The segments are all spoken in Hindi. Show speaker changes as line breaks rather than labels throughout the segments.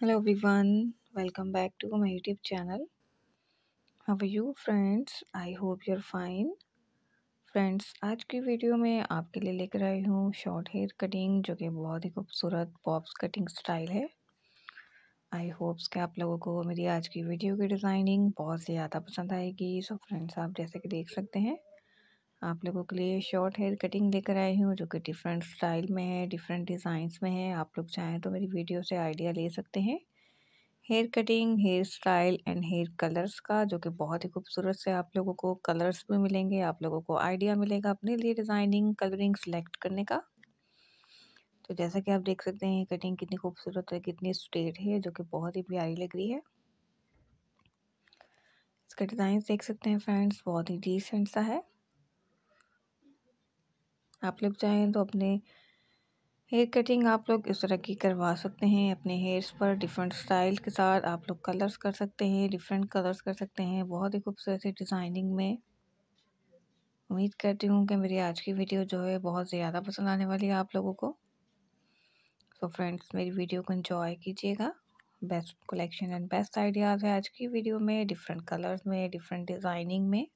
hello everyone welcome back to my youtube channel how are you friends I hope you're fine friends आज की वीडियो में आपके लिए लेकर आई हूँ शॉर्ट हेयर कटिंग जो कि बहुत ही खूबसूरत पॉप्स कटिंग स्टाइल है आई होप्स कि आप लोगों को मेरी आज की वीडियो की डिज़ाइनिंग बहुत ज़्यादा पसंद आएगी सो फ्रेंड्स आप जैसे कि देख सकते हैं आप लोगों के लिए शॉर्ट हेयर कटिंग लेकर आई हूँ जो कि डिफरेंट स्टाइल में है डिफरेंट डिज़ाइंस में है आप लोग चाहें तो मेरी वीडियो से आइडिया ले सकते हैं hair cutting hair style and hair colours का जो कि बहुत ही खूबसूरत से आप लोगों को कलर्स भी मिलेंगे आप लोगों को आइडिया मिलेगा अपने लिए डिज़ाइनिंग कलरिंग सेलेक्ट करने का तो जैसा कि आप देख सकते हैं कटिंग कितनी खूबसूरत है कितनी स्ट्रेट है जो कि बहुत ही प्यारी लग रही है इसका डिज़ाइन देख सकते हैं फ्रेंड्स बहुत ही डिसेंट सा है आप लोग चाहें तो अपने हेयर कटिंग आप लोग इस तरह की करवा सकते हैं अपने हेयर्स पर डिफरेंट स्टाइल के साथ आप लोग कलर्स कर सकते हैं डिफरेंट कलर्स कर सकते हैं बहुत ही खूबसूरत है डिज़ाइनिंग में उम्मीद करती हूँ कि मेरी आज की वीडियो जो है बहुत ज़्यादा पसंद आने वाली है आप लोगों को सो so फ्रेंड्स मेरी वीडियो को इन्जॉय कीजिएगा best collection and best ideas है आज की वीडियो में डिफरेंट कलर्स में डिफरेंट डिज़ाइनिंग में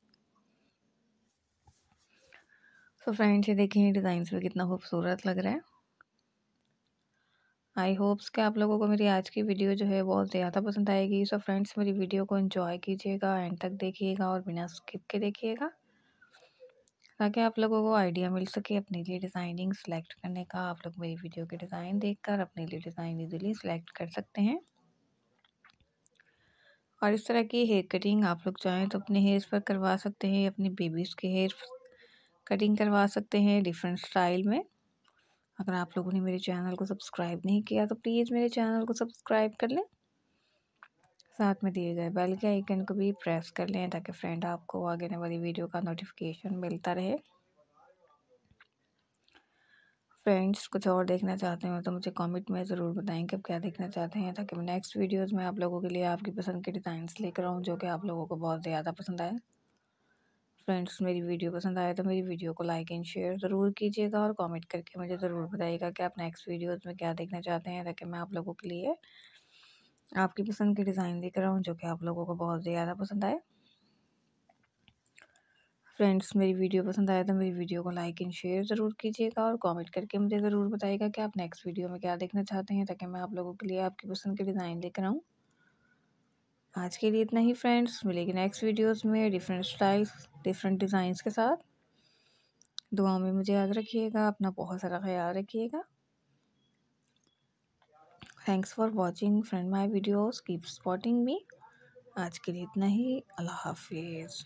सो फ्रेंड्स ये देखिए डिज़ाइन भी कितना खूबसूरत लग रहा है आई होप्स कि आप लोगों को मेरी आज की वीडियो जो है बहुत ज़्यादा पसंद आएगी सो so फ्रेंड्स मेरी वीडियो को एंजॉय कीजिएगा एंड तक देखिएगा और बिना स्किप के देखिएगा ताकि आप लोगों को आइडिया मिल सके अपने लिए डिज़ाइनिंग सेलेक्ट करने का आप लोग मेरी वीडियो के डिज़ाइन देखकर अपने लिए डिज़ाइन इजीली सेलेक्ट कर सकते हैं और इस तरह की हेयर कटिंग आप लोग चाहें तो अपने हेयर्स पर करवा सकते हैं अपने बेबीज़ के हेयर कटिंग करवा सकते हैं डिफरेंट स्टाइल में अगर आप लोगों ने मेरे चैनल को सब्सक्राइब नहीं किया तो प्लीज़ मेरे चैनल को सब्सक्राइब कर लें साथ में दिए गए बेल के आइकन को भी प्रेस कर लें ताकि फ्रेंड आपको आगे आने वाली वीडियो का नोटिफिकेशन मिलता रहे फ्रेंड्स कुछ और देखना चाहते हो तो मुझे कमेंट में ज़रूर बताएं कि आप क्या देखना चाहते हैं ताकि मैं नेक्स्ट वीडियोस में आप लोगों के लिए आपकी पसंद के डिज़ाइंस लेकर आऊँ जो कि आप लोगों को बहुत ज़्यादा पसंद आए फ्रेंड्स मेरी वीडियो पसंद आए तो मेरी वीडियो को लाइक एंड शेयर ज़रूर कीजिएगा और कमेंट करके मुझे ज़रूर बताइएगा कि आप नेक्स्ट वीडियोस में क्या देखना चाहते हैं ताकि मैं आप लोगों के लिए आपकी पसंद के डिज़ाइन देख रहा हूँ जो कि आप लोगों को बहुत ज़्यादा पसंद आए फ्रेंड्स मेरी वीडियो पसंद आए तो मेरी वीडियो को लाइक एंड शेयर ज़रूर कीजिएगा और कमेंट करके मुझे ज़रूर बताइएगा कि आप नेक्स्ट वीडियो में क्या देखना चाहते हैं ताकि मैं आप लोगों के लिए आपकी पसंद के डिज़ाइन रहा हूँ आज के लिए इतना ही फ्रेंड्स मिलेगी नेक्स्ट वीडियोस में डिफरेंट स्टाइल्स डिफरेंट डिज़ाइंस के साथ दुआ में मुझे याद रखिएगा अपना बहुत सारा ख्याल रखिएगा thanks for watching friend my videos keep supporting me आज के लिए इतना ही अल्लाह हाफिज़